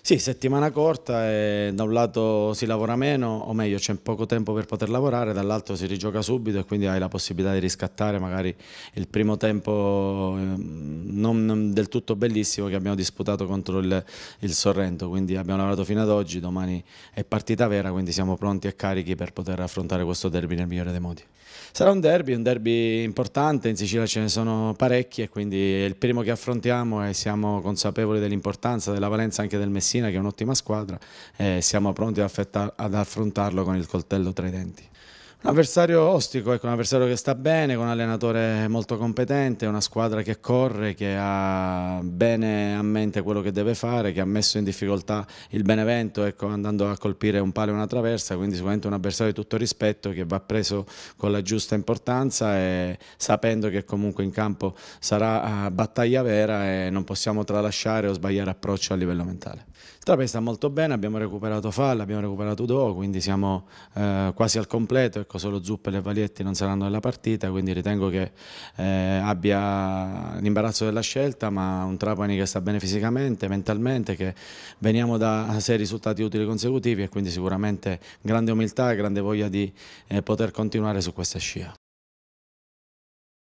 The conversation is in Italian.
Sì, settimana corta, e da un lato si lavora meno, o meglio c'è poco tempo per poter lavorare, dall'altro si rigioca subito e quindi hai la possibilità di riscattare magari il primo tempo ehm, non del tutto bellissimo che abbiamo disputato contro il, il Sorrento, quindi abbiamo lavorato fino ad oggi, domani è partita vera, quindi siamo pronti e carichi per poter affrontare questo derby nel migliore dei modi. Sarà un derby, un derby importante, in Sicilia ce ne sono parecchi e quindi è il primo che affrontiamo e siamo consapevoli dell'importanza, della valenza anche del messaggio Messina che è un'ottima squadra e eh, siamo pronti ad affrontarlo con il coltello tra i denti. Un avversario ostico, ecco, un avversario che sta bene, con un allenatore molto competente, una squadra che corre, che ha bene a mente quello che deve fare, che ha messo in difficoltà il Benevento ecco, andando a colpire un palo e una traversa, quindi sicuramente un avversario di tutto rispetto che va preso con la giusta importanza e sapendo che comunque in campo sarà eh, battaglia vera e non possiamo tralasciare o sbagliare approccio a livello mentale. Trapani sta molto bene, abbiamo recuperato Falla, abbiamo recuperato Do, quindi siamo eh, quasi al completo ecco, solo Zuppa e Valetti non saranno nella partita, quindi ritengo che eh, abbia l'imbarazzo della scelta, ma un Trapani che sta bene fisicamente, mentalmente, che veniamo da sei risultati utili consecutivi e quindi sicuramente grande umiltà e grande voglia di eh, poter continuare su questa scia.